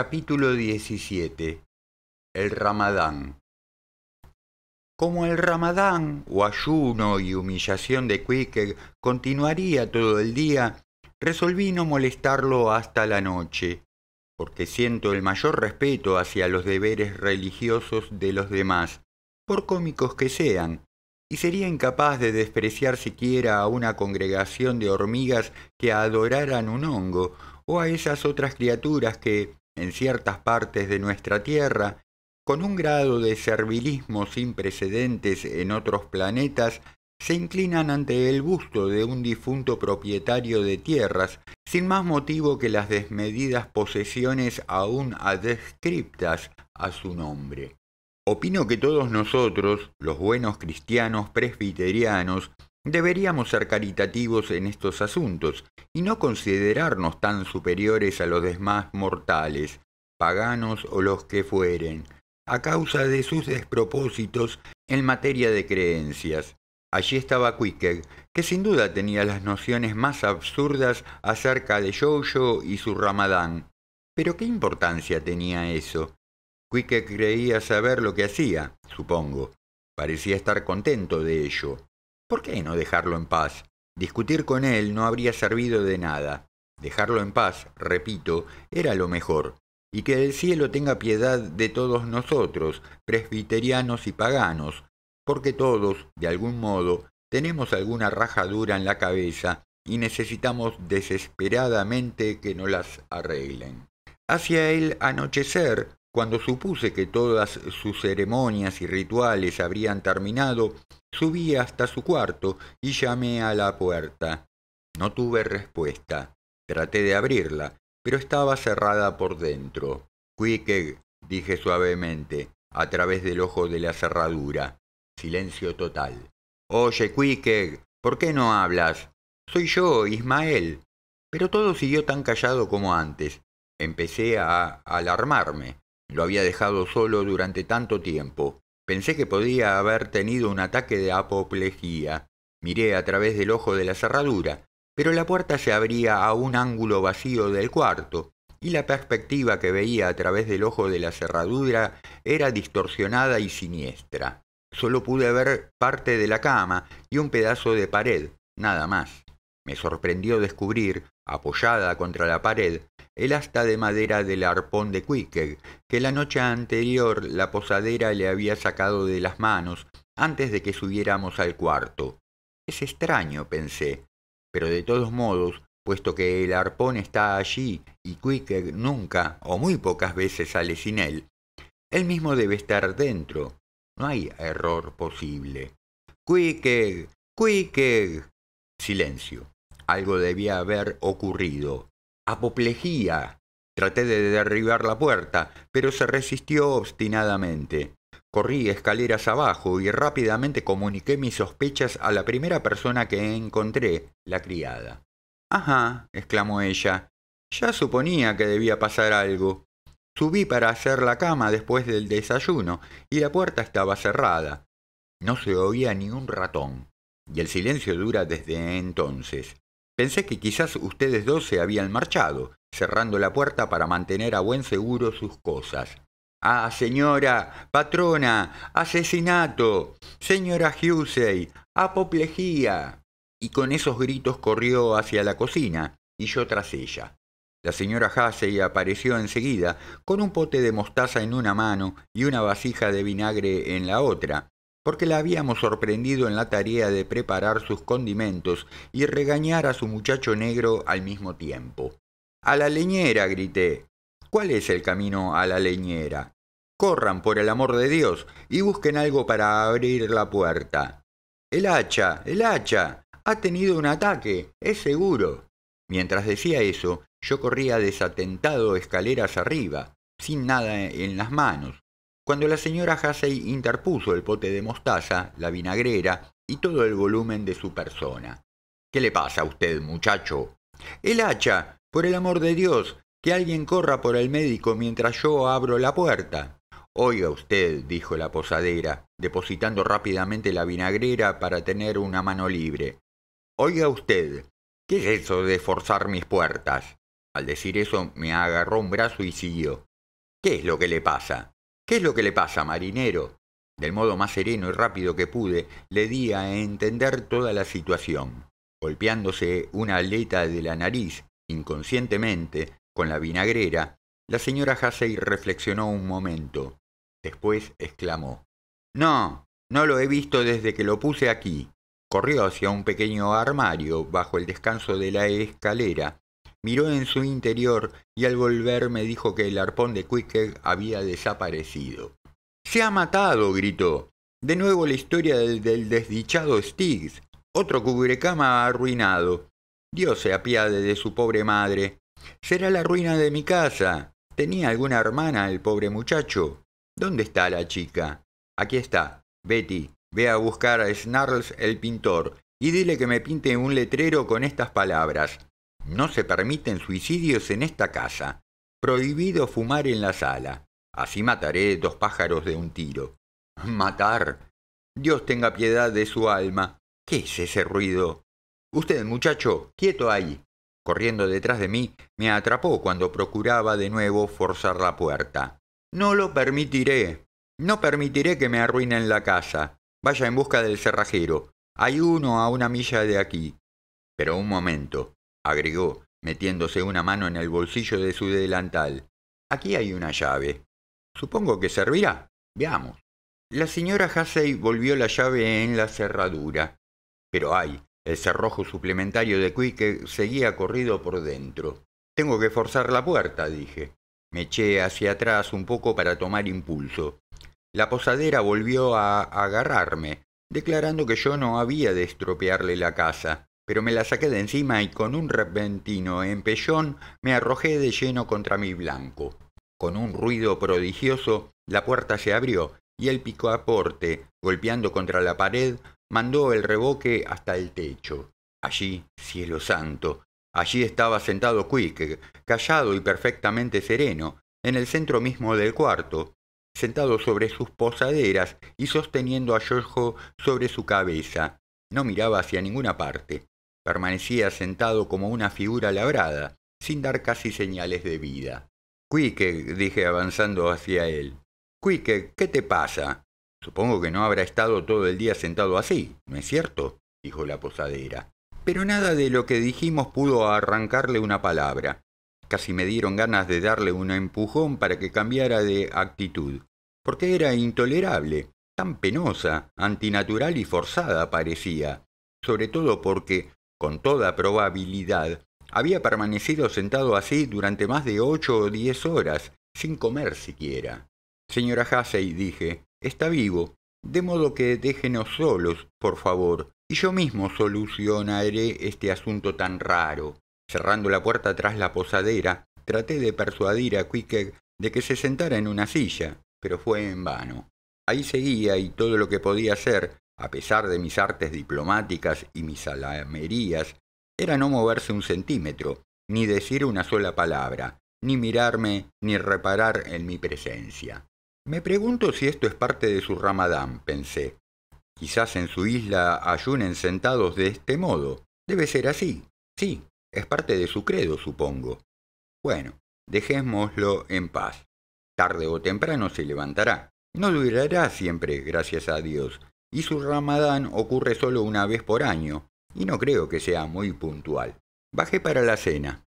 Capítulo 17 El Ramadán Como el Ramadán, o ayuno y humillación de Quique continuaría todo el día, resolví no molestarlo hasta la noche, porque siento el mayor respeto hacia los deberes religiosos de los demás, por cómicos que sean, y sería incapaz de despreciar siquiera a una congregación de hormigas que adoraran un hongo, o a esas otras criaturas que, en ciertas partes de nuestra Tierra, con un grado de servilismo sin precedentes en otros planetas, se inclinan ante el busto de un difunto propietario de tierras, sin más motivo que las desmedidas posesiones aún adescriptas a su nombre. Opino que todos nosotros, los buenos cristianos presbiterianos, Deberíamos ser caritativos en estos asuntos y no considerarnos tan superiores a los demás mortales, paganos o los que fueren, a causa de sus despropósitos en materia de creencias. Allí estaba Quique, que sin duda tenía las nociones más absurdas acerca de Jojo y su ramadán. Pero ¿qué importancia tenía eso? quique creía saber lo que hacía, supongo. Parecía estar contento de ello. ¿Por qué no dejarlo en paz? Discutir con él no habría servido de nada. Dejarlo en paz, repito, era lo mejor. Y que el cielo tenga piedad de todos nosotros, presbiterianos y paganos, porque todos, de algún modo, tenemos alguna rajadura en la cabeza y necesitamos desesperadamente que nos las arreglen. Hacia el anochecer, cuando supuse que todas sus ceremonias y rituales habrían terminado, subí hasta su cuarto y llamé a la puerta. No tuve respuesta. Traté de abrirla, pero estaba cerrada por dentro. Quickeg, dije suavemente, a través del ojo de la cerradura. Silencio total. Oye, Quickeg, ¿por qué no hablas? Soy yo, Ismael. Pero todo siguió tan callado como antes. Empecé a alarmarme. Lo había dejado solo durante tanto tiempo. Pensé que podía haber tenido un ataque de apoplejía. Miré a través del ojo de la cerradura, pero la puerta se abría a un ángulo vacío del cuarto, y la perspectiva que veía a través del ojo de la cerradura era distorsionada y siniestra. Solo pude ver parte de la cama y un pedazo de pared, nada más me sorprendió descubrir, apoyada contra la pared, el asta de madera del arpón de Quiqueg, que la noche anterior la posadera le había sacado de las manos antes de que subiéramos al cuarto. Es extraño, pensé, pero de todos modos, puesto que el arpón está allí y Quiqueg nunca o muy pocas veces sale sin él, él mismo debe estar dentro. No hay error posible. Quique, Quique. Silencio algo debía haber ocurrido. Apoplejía. Traté de derribar la puerta, pero se resistió obstinadamente. Corrí escaleras abajo y rápidamente comuniqué mis sospechas a la primera persona que encontré, la criada. Ajá, exclamó ella. Ya suponía que debía pasar algo. Subí para hacer la cama después del desayuno y la puerta estaba cerrada. No se oía ni un ratón, y el silencio dura desde entonces. Pensé que quizás ustedes dos se habían marchado, cerrando la puerta para mantener a buen seguro sus cosas. Ah, señora, patrona, asesinato, señora Husey, apoplejía. Y con esos gritos corrió hacia la cocina, y yo tras ella. La señora Hasey apareció enseguida, con un pote de mostaza en una mano y una vasija de vinagre en la otra, porque la habíamos sorprendido en la tarea de preparar sus condimentos y regañar a su muchacho negro al mismo tiempo. A la leñera, grité. ¿Cuál es el camino a la leñera? Corran, por el amor de Dios, y busquen algo para abrir la puerta. El hacha, el hacha. Ha tenido un ataque, es seguro. Mientras decía eso, yo corría desatentado escaleras arriba, sin nada en las manos, cuando la señora Hasey interpuso el pote de mostaza, la vinagrera y todo el volumen de su persona. ¿Qué le pasa a usted, muchacho? El hacha, por el amor de Dios, que alguien corra por el médico mientras yo abro la puerta. Oiga usted, dijo la posadera, depositando rápidamente la vinagrera para tener una mano libre. Oiga usted, ¿qué es eso de forzar mis puertas? Al decir eso me agarró un brazo y siguió. ¿Qué es lo que le pasa? ¿Qué es lo que le pasa, marinero? Del modo más sereno y rápido que pude, le di a entender toda la situación, golpeándose una aleta de la nariz, inconscientemente, con la vinagrera, la señora Hasey reflexionó un momento. Después exclamó No, no lo he visto desde que lo puse aquí. Corrió hacia un pequeño armario bajo el descanso de la escalera Miró en su interior y al volver me dijo que el arpón de Quickegg había desaparecido. ¡Se ha matado! gritó. De nuevo la historia del, del desdichado Stiggs. Otro cubrecama arruinado. Dios se apiade de su pobre madre. Será la ruina de mi casa. ¿Tenía alguna hermana el pobre muchacho? ¿Dónde está la chica? Aquí está. Betty, ve a buscar a Snarls el pintor y dile que me pinte un letrero con estas palabras. No se permiten suicidios en esta casa. Prohibido fumar en la sala. Así mataré dos pájaros de un tiro. Matar. Dios tenga piedad de su alma. ¿Qué es ese ruido? Usted, muchacho, quieto ahí. Corriendo detrás de mí, me atrapó cuando procuraba de nuevo forzar la puerta. No lo permitiré. No permitiré que me arruinen la casa. Vaya en busca del cerrajero. Hay uno a una milla de aquí. Pero un momento agregó, metiéndose una mano en el bolsillo de su delantal. Aquí hay una llave. Supongo que servirá. Veamos. La señora Hasey volvió la llave en la cerradura. Pero ay, el cerrojo suplementario de Quique seguía corrido por dentro. Tengo que forzar la puerta, dije. Me eché hacia atrás un poco para tomar impulso. La posadera volvió a agarrarme, declarando que yo no había de estropearle la casa pero me la saqué de encima y con un repentino empellón me arrojé de lleno contra mi blanco. Con un ruido prodigioso, la puerta se abrió y el picaporte, golpeando contra la pared, mandó el reboque hasta el techo. Allí, cielo santo, allí estaba sentado Quick, callado y perfectamente sereno, en el centro mismo del cuarto, sentado sobre sus posaderas y sosteniendo a Yojo sobre su cabeza. No miraba hacia ninguna parte. Permanecía sentado como una figura labrada, sin dar casi señales de vida. Quique, dije avanzando hacia él. Quique, ¿qué te pasa? Supongo que no habrá estado todo el día sentado así, ¿no es cierto? dijo la posadera. Pero nada de lo que dijimos pudo arrancarle una palabra. Casi me dieron ganas de darle un empujón para que cambiara de actitud, porque era intolerable, tan penosa, antinatural y forzada parecía, sobre todo porque con toda probabilidad, había permanecido sentado así durante más de ocho o diez horas, sin comer siquiera. Señora Hasey, dije, está vivo, de modo que déjenos solos, por favor, y yo mismo solucionaré este asunto tan raro. Cerrando la puerta tras la posadera, traté de persuadir a Quique de que se sentara en una silla, pero fue en vano. Ahí seguía y todo lo que podía hacer a pesar de mis artes diplomáticas y mis alamerías, era no moverse un centímetro, ni decir una sola palabra, ni mirarme, ni reparar en mi presencia. Me pregunto si esto es parte de su ramadán, pensé. Quizás en su isla ayunen sentados de este modo. Debe ser así. Sí, es parte de su credo, supongo. Bueno, dejémoslo en paz. Tarde o temprano se levantará. No durará siempre, gracias a Dios, y su ramadán ocurre solo una vez por año, y no creo que sea muy puntual. Bajé para la cena.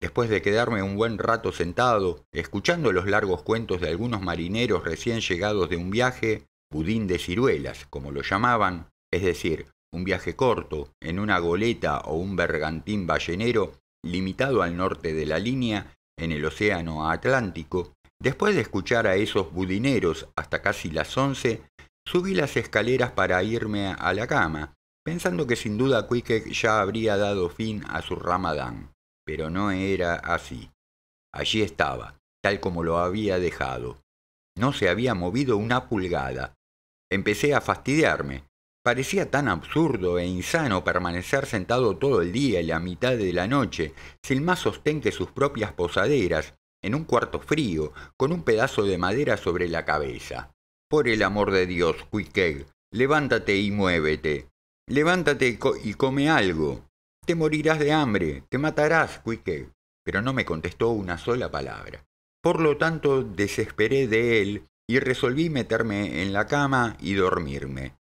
Después de quedarme un buen rato sentado, escuchando los largos cuentos de algunos marineros recién llegados de un viaje, budín de ciruelas, como lo llamaban, es decir, un viaje corto, en una goleta o un bergantín ballenero, limitado al norte de la línea, en el Océano Atlántico, después de escuchar a esos budineros hasta casi las once, Subí las escaleras para irme a la cama, pensando que sin duda Quique ya habría dado fin a su ramadán, pero no era así. Allí estaba, tal como lo había dejado. No se había movido una pulgada. Empecé a fastidiarme. Parecía tan absurdo e insano permanecer sentado todo el día y la mitad de la noche, sin más sostén que sus propias posaderas, en un cuarto frío, con un pedazo de madera sobre la cabeza. Por el amor de Dios, Cuiqueg, levántate y muévete. Levántate y come algo. Te morirás de hambre, te matarás, Cuiqueg. Pero no me contestó una sola palabra. Por lo tanto, desesperé de él y resolví meterme en la cama y dormirme.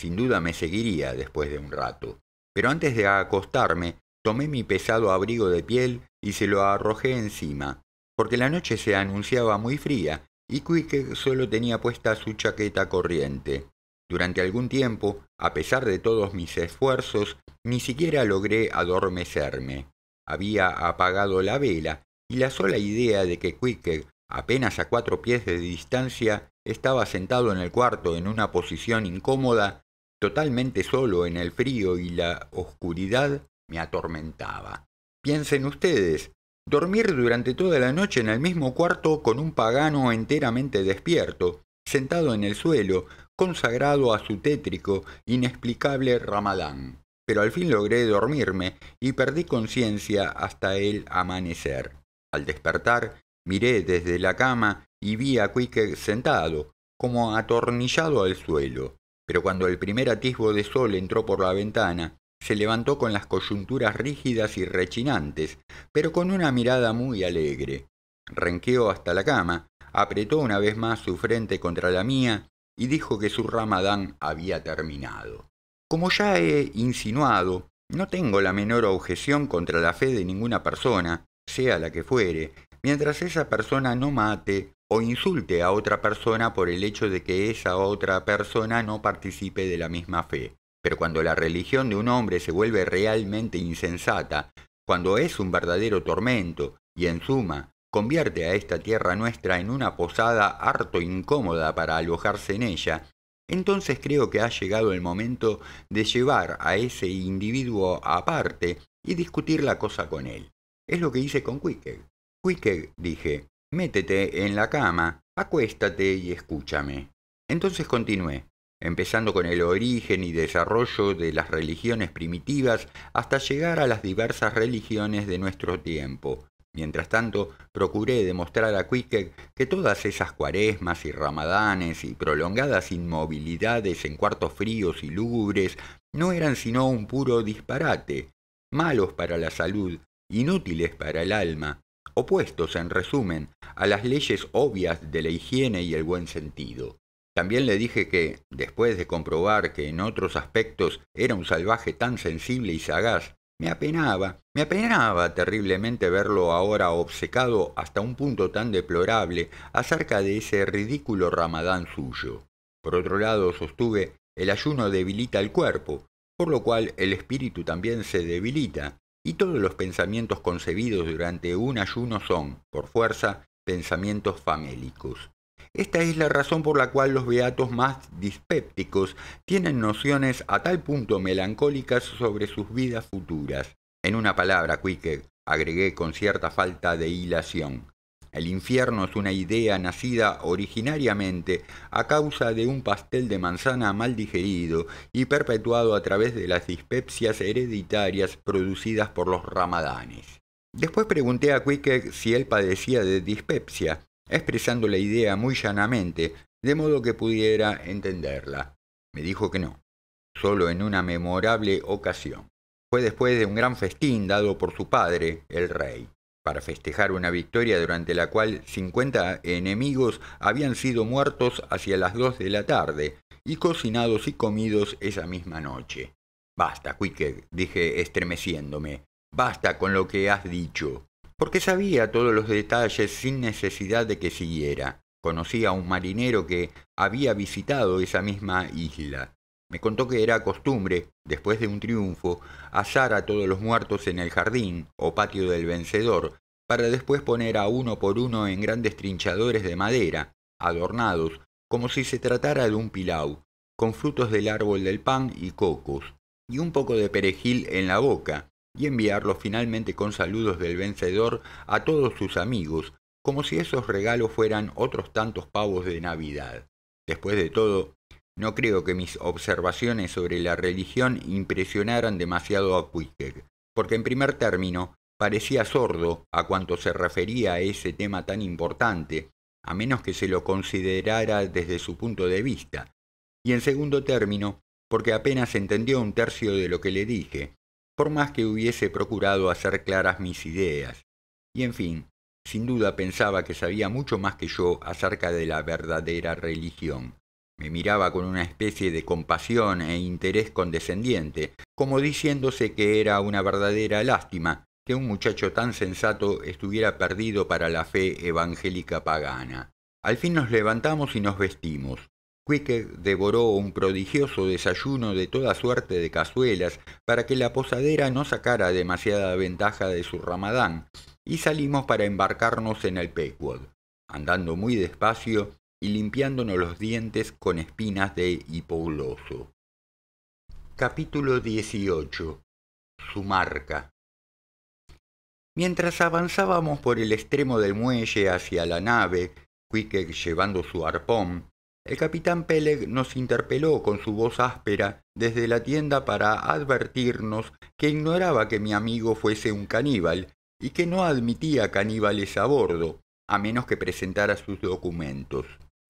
Sin duda me seguiría después de un rato. Pero antes de acostarme, tomé mi pesado abrigo de piel y se lo arrojé encima, porque la noche se anunciaba muy fría y que solo tenía puesta su chaqueta corriente. Durante algún tiempo, a pesar de todos mis esfuerzos, ni siquiera logré adormecerme. Había apagado la vela y la sola idea de que Quique, apenas a cuatro pies de distancia, estaba sentado en el cuarto en una posición incómoda, totalmente solo en el frío y la oscuridad, me atormentaba. Piensen ustedes, dormir durante toda la noche en el mismo cuarto con un pagano enteramente despierto, sentado en el suelo, consagrado a su tétrico, inexplicable ramadán. Pero al fin logré dormirme y perdí conciencia hasta el amanecer. Al despertar, miré desde la cama y vi a Quique sentado, como atornillado al suelo. Pero cuando el primer atisbo de sol entró por la ventana, se levantó con las coyunturas rígidas y rechinantes, pero con una mirada muy alegre. Renqueó hasta la cama, apretó una vez más su frente contra la mía y dijo que su ramadán había terminado. Como ya he insinuado, no tengo la menor objeción contra la fe de ninguna persona, sea la que fuere, mientras esa persona no mate o insulte a otra persona por el hecho de que esa otra persona no participe de la misma fe. Pero cuando la religión de un hombre se vuelve realmente insensata, cuando es un verdadero tormento, y en suma, convierte a esta tierra nuestra en una posada harto incómoda para alojarse en ella, entonces creo que ha llegado el momento de llevar a ese individuo aparte y discutir la cosa con él. Es lo que hice con Quique. Quique, dije, métete en la cama, acuéstate y escúchame. Entonces continué empezando con el origen y desarrollo de las religiones primitivas hasta llegar a las diversas religiones de nuestro tiempo. Mientras tanto, procuré demostrar a Quique que todas esas cuaresmas y ramadanes y prolongadas inmovilidades en cuartos fríos y lúgubres no eran sino un puro disparate, malos para la salud, inútiles para el alma, opuestos en resumen a las leyes obvias de la higiene y el buen sentido. También le dije que, después de comprobar que en otros aspectos era un salvaje tan sensible y sagaz, me apenaba, me apenaba terriblemente verlo ahora obcecado hasta un punto tan deplorable acerca de ese ridículo ramadán suyo. Por otro lado, sostuve, el ayuno debilita el cuerpo, por lo cual el espíritu también se debilita, y todos los pensamientos concebidos durante un ayuno son, por fuerza, pensamientos famélicos. Esta es la razón por la cual los beatos más dispépticos tienen nociones a tal punto melancólicas sobre sus vidas futuras. En una palabra, Quique, eh, agregué con cierta falta de hilación. El infierno es una idea nacida originariamente a causa de un pastel de manzana mal digerido y perpetuado a través de las dispepsias hereditarias producidas por los ramadanes. Después pregunté a Quique eh, si él padecía de dispepsia expresando la idea muy llanamente, de modo que pudiera entenderla. Me dijo que no, solo en una memorable ocasión. Fue después de un gran festín dado por su padre, el rey, para festejar una victoria durante la cual 50 enemigos habían sido muertos hacia las 2 de la tarde y cocinados y comidos esa misma noche. Basta, Quique, dije estremeciéndome, basta con lo que has dicho porque sabía todos los detalles sin necesidad de que siguiera. Conocía a un marinero que había visitado esa misma isla. Me contó que era costumbre, después de un triunfo, asar a todos los muertos en el jardín o patio del vencedor, para después poner a uno por uno en grandes trinchadores de madera, adornados, como si se tratara de un pilau, con frutos del árbol del pan y cocos, y un poco de perejil en la boca, y enviarlos finalmente con saludos del vencedor a todos sus amigos, como si esos regalos fueran otros tantos pavos de Navidad. Después de todo, no creo que mis observaciones sobre la religión impresionaran demasiado a Quicker, porque en primer término parecía sordo a cuanto se refería a ese tema tan importante, a menos que se lo considerara desde su punto de vista, y en segundo término, porque apenas entendió un tercio de lo que le dije, por más que hubiese procurado hacer claras mis ideas. Y en fin, sin duda pensaba que sabía mucho más que yo acerca de la verdadera religión. Me miraba con una especie de compasión e interés condescendiente, como diciéndose que era una verdadera lástima que un muchacho tan sensato estuviera perdido para la fe evangélica pagana. Al fin nos levantamos y nos vestimos. Quicker devoró un prodigioso desayuno de toda suerte de cazuelas para que la posadera no sacara demasiada ventaja de su ramadán, y salimos para embarcarnos en el Pequod, andando muy despacio y limpiándonos los dientes con espinas de hipogloso. Capítulo 18 Su marca Mientras avanzábamos por el extremo del muelle hacia la nave, Quique llevando su arpón, el capitán Peleg nos interpeló con su voz áspera desde la tienda para advertirnos que ignoraba que mi amigo fuese un caníbal y que no admitía caníbales a bordo, a menos que presentara sus documentos.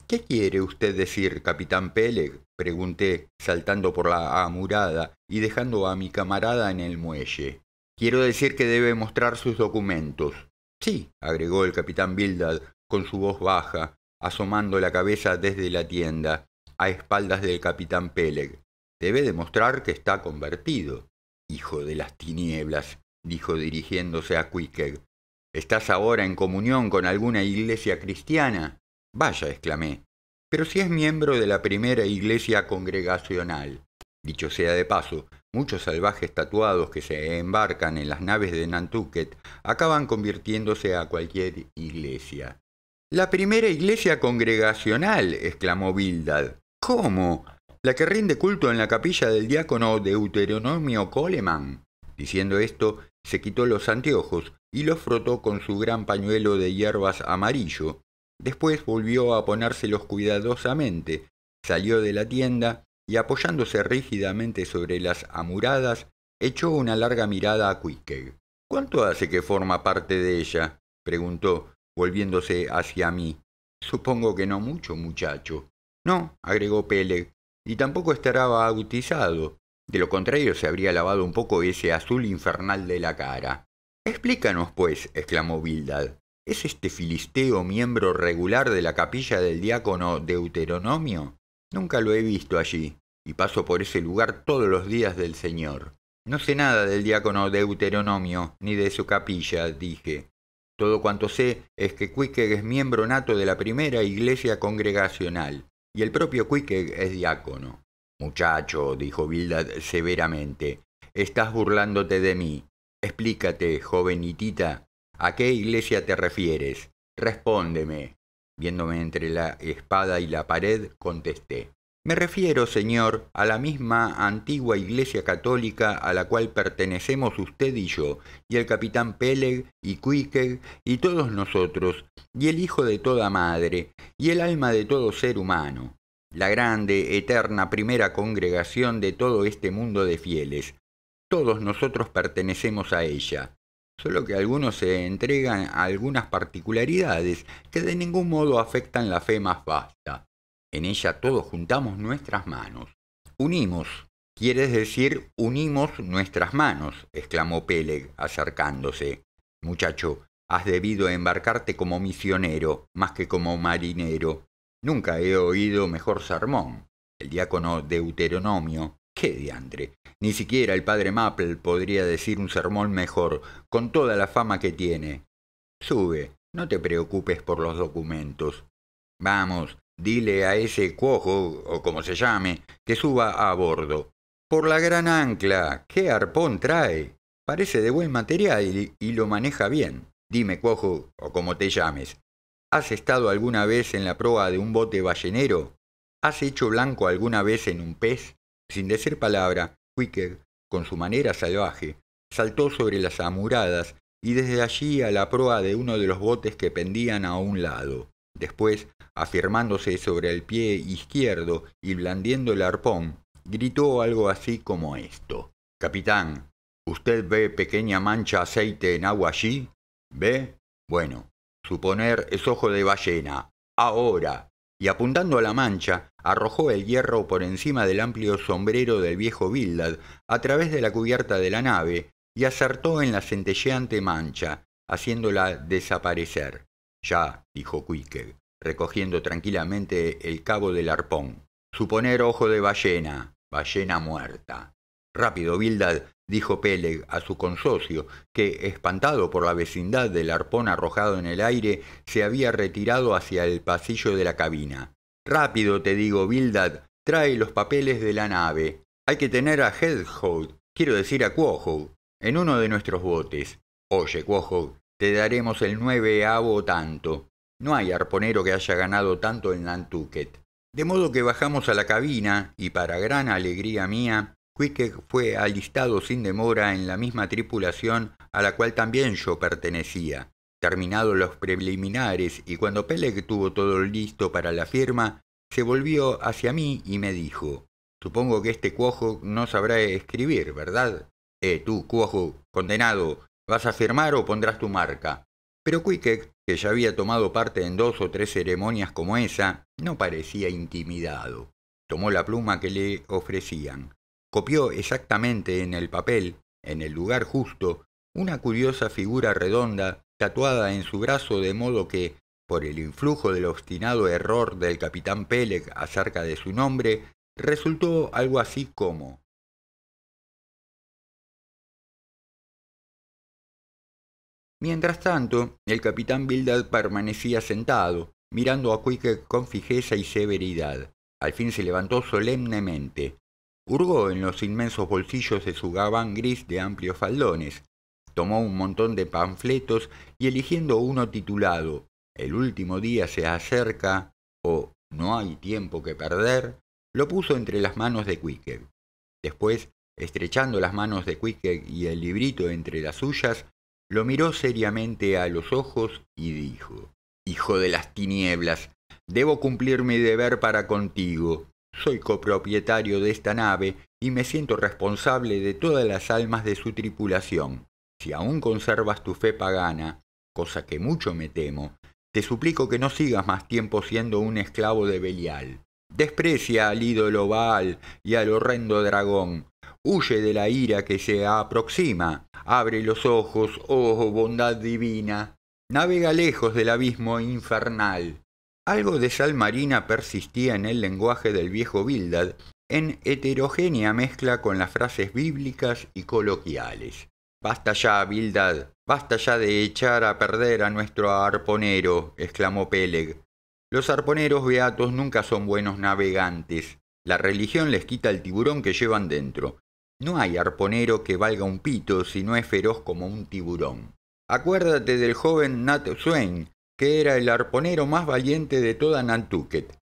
¿Qué quiere usted decir, capitán Peleg? pregunté, saltando por la amurada y dejando a mi camarada en el muelle. Quiero decir que debe mostrar sus documentos. Sí, agregó el capitán Bildad con su voz baja, asomando la cabeza desde la tienda, a espaldas del capitán Peleg. Debe demostrar que está convertido. Hijo de las tinieblas, dijo dirigiéndose a Quiqueg. ¿Estás ahora en comunión con alguna iglesia cristiana? Vaya, exclamé. Pero si es miembro de la primera iglesia congregacional. Dicho sea de paso, muchos salvajes tatuados que se embarcan en las naves de Nantucket acaban convirtiéndose a cualquier iglesia. La primera iglesia congregacional, exclamó Bildad. ¿Cómo? La que rinde culto en la capilla del diácono Deuteronomio Coleman. Diciendo esto, se quitó los anteojos y los frotó con su gran pañuelo de hierbas amarillo. Después volvió a ponérselos cuidadosamente, salió de la tienda y apoyándose rígidamente sobre las amuradas, echó una larga mirada a Quique. ¿Cuánto hace que forma parte de ella? preguntó, volviéndose hacia mí. Supongo que no mucho, muchacho. No, agregó Peleg, y tampoco estará bautizado. De lo contrario, se habría lavado un poco ese azul infernal de la cara. Explícanos, pues, exclamó Bildad. ¿Es este filisteo miembro regular de la capilla del diácono Deuteronomio? Nunca lo he visto allí, y paso por ese lugar todos los días del Señor. No sé nada del diácono Deuteronomio, ni de su capilla, dije. Todo cuanto sé es que Quique es miembro nato de la primera iglesia congregacional, y el propio Quique es diácono. Muchacho, dijo Bildad severamente, estás burlándote de mí. Explícate, jovenitita, ¿a qué iglesia te refieres? Respóndeme. Viéndome entre la espada y la pared, contesté. Me refiero, Señor, a la misma antigua Iglesia Católica a la cual pertenecemos usted y yo, y el capitán Peleg y Quickeg, y todos nosotros, y el hijo de toda madre, y el alma de todo ser humano, la grande, eterna primera congregación de todo este mundo de fieles. Todos nosotros pertenecemos a ella, solo que algunos se entregan a algunas particularidades que de ningún modo afectan la fe más vasta. En ella todos juntamos nuestras manos. Unimos. Quieres decir, unimos nuestras manos, exclamó Peleg, acercándose. Muchacho, has debido embarcarte como misionero, más que como marinero. Nunca he oído mejor sermón. El diácono Deuteronomio. ¡Qué diantre! Ni siquiera el padre Maple podría decir un sermón mejor, con toda la fama que tiene. Sube, no te preocupes por los documentos. Vamos, Dile a ese cuojo, o como se llame, que suba a bordo. Por la gran ancla, qué arpón trae. Parece de buen material y lo maneja bien. Dime, cuojo, o como te llames. ¿Has estado alguna vez en la proa de un bote ballenero? ¿Has hecho blanco alguna vez en un pez? Sin decir palabra, Quicker, con su manera salvaje, saltó sobre las amuradas y desde allí a la proa de uno de los botes que pendían a un lado. Después, afirmándose sobre el pie izquierdo y blandiendo el arpón, gritó algo así como esto. Capitán, ¿usted ve pequeña mancha aceite en agua allí? ¿Ve? Bueno, suponer es ojo de ballena. Ahora. Y apuntando a la mancha, arrojó el hierro por encima del amplio sombrero del viejo Bildad, a través de la cubierta de la nave, y acertó en la centelleante mancha, haciéndola desaparecer. Ya, dijo Quicker, recogiendo tranquilamente el cabo del arpón. Suponer ojo de ballena, ballena muerta. Rápido, Bildad, dijo Peleg a su consocio, que, espantado por la vecindad del arpón arrojado en el aire, se había retirado hacia el pasillo de la cabina. Rápido, te digo, Bildad, trae los papeles de la nave. Hay que tener a Headhold, quiero decir a Quahog, en uno de nuestros botes. Oye, te daremos el nueveavo tanto. No hay arponero que haya ganado tanto en Nantucket. De modo que bajamos a la cabina y para gran alegría mía, Quique fue alistado sin demora en la misma tripulación a la cual también yo pertenecía. Terminados los preliminares y cuando Peleg tuvo todo listo para la firma, se volvió hacia mí y me dijo, Supongo que este Cuajo no sabrá escribir, ¿verdad? Eh, tú, cuojo, condenado, Vas a firmar o pondrás tu marca. Pero Quiquet, que ya había tomado parte en dos o tres ceremonias como esa, no parecía intimidado. Tomó la pluma que le ofrecían. Copió exactamente en el papel, en el lugar justo, una curiosa figura redonda tatuada en su brazo de modo que, por el influjo del obstinado error del capitán Peleg acerca de su nombre, resultó algo así como Mientras tanto, el capitán Bildad permanecía sentado, mirando a Quique con fijeza y severidad. Al fin se levantó solemnemente. Hurgó en los inmensos bolsillos de su gabán gris de amplios faldones. Tomó un montón de panfletos y eligiendo uno titulado El último día se acerca o No hay tiempo que perder, lo puso entre las manos de Quique. Después, estrechando las manos de Quique y el librito entre las suyas, lo miró seriamente a los ojos y dijo, Hijo de las tinieblas, debo cumplir mi deber para contigo. Soy copropietario de esta nave y me siento responsable de todas las almas de su tripulación. Si aún conservas tu fe pagana, cosa que mucho me temo, te suplico que no sigas más tiempo siendo un esclavo de Belial. Desprecia al ídolo Baal y al horrendo dragón, huye de la ira que se aproxima, abre los ojos, oh bondad divina, navega lejos del abismo infernal. Algo de sal marina persistía en el lenguaje del viejo Bildad, en heterogénea mezcla con las frases bíblicas y coloquiales. Basta ya, Bildad, basta ya de echar a perder a nuestro arponero, exclamó Peleg. Los arponeros beatos nunca son buenos navegantes. La religión les quita el tiburón que llevan dentro. No hay arponero que valga un pito si no es feroz como un tiburón. Acuérdate del joven Nat Swain, que era el arponero más valiente de toda Nantucket.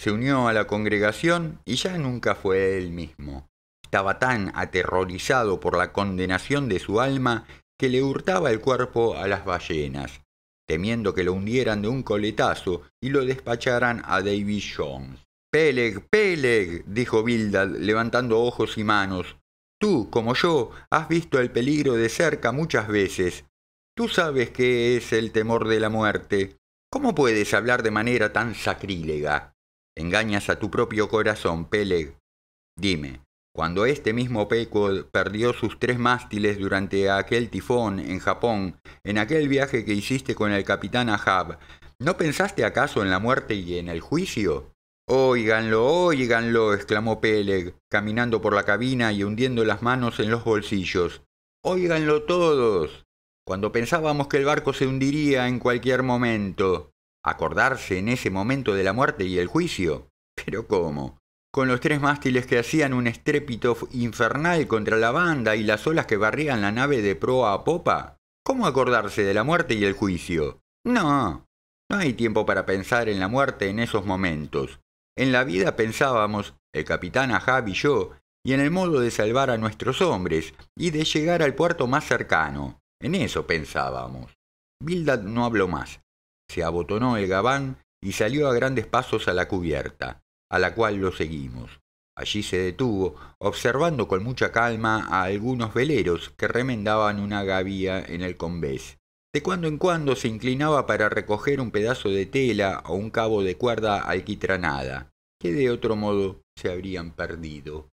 Se unió a la congregación y ya nunca fue él mismo. Estaba tan aterrorizado por la condenación de su alma que le hurtaba el cuerpo a las ballenas, temiendo que lo hundieran de un coletazo y lo despacharan a Davy Jones. Peleg, Peleg, dijo Bildad, levantando ojos y manos, Tú, como yo, has visto el peligro de cerca muchas veces. Tú sabes qué es el temor de la muerte. ¿Cómo puedes hablar de manera tan sacrílega? Engañas a tu propio corazón, Peleg. Dime, cuando este mismo Peco perdió sus tres mástiles durante aquel tifón en Japón, en aquel viaje que hiciste con el capitán Ahab, ¿no pensaste acaso en la muerte y en el juicio? Óiganlo, óiganlo, exclamó Peleg, caminando por la cabina y hundiendo las manos en los bolsillos. Óiganlo todos. Cuando pensábamos que el barco se hundiría en cualquier momento. Acordarse en ese momento de la muerte y el juicio. Pero ¿cómo? Con los tres mástiles que hacían un estrépito infernal contra la banda y las olas que barrían la nave de proa a popa. ¿Cómo acordarse de la muerte y el juicio? No. No hay tiempo para pensar en la muerte en esos momentos. En la vida pensábamos, el capitán Ahab y yo, y en el modo de salvar a nuestros hombres y de llegar al puerto más cercano. En eso pensábamos. Bildad no habló más. Se abotonó el gabán y salió a grandes pasos a la cubierta, a la cual lo seguimos. Allí se detuvo, observando con mucha calma a algunos veleros que remendaban una gavía en el convés. De cuando en cuando se inclinaba para recoger un pedazo de tela o un cabo de cuerda alquitranada, que de otro modo se habrían perdido.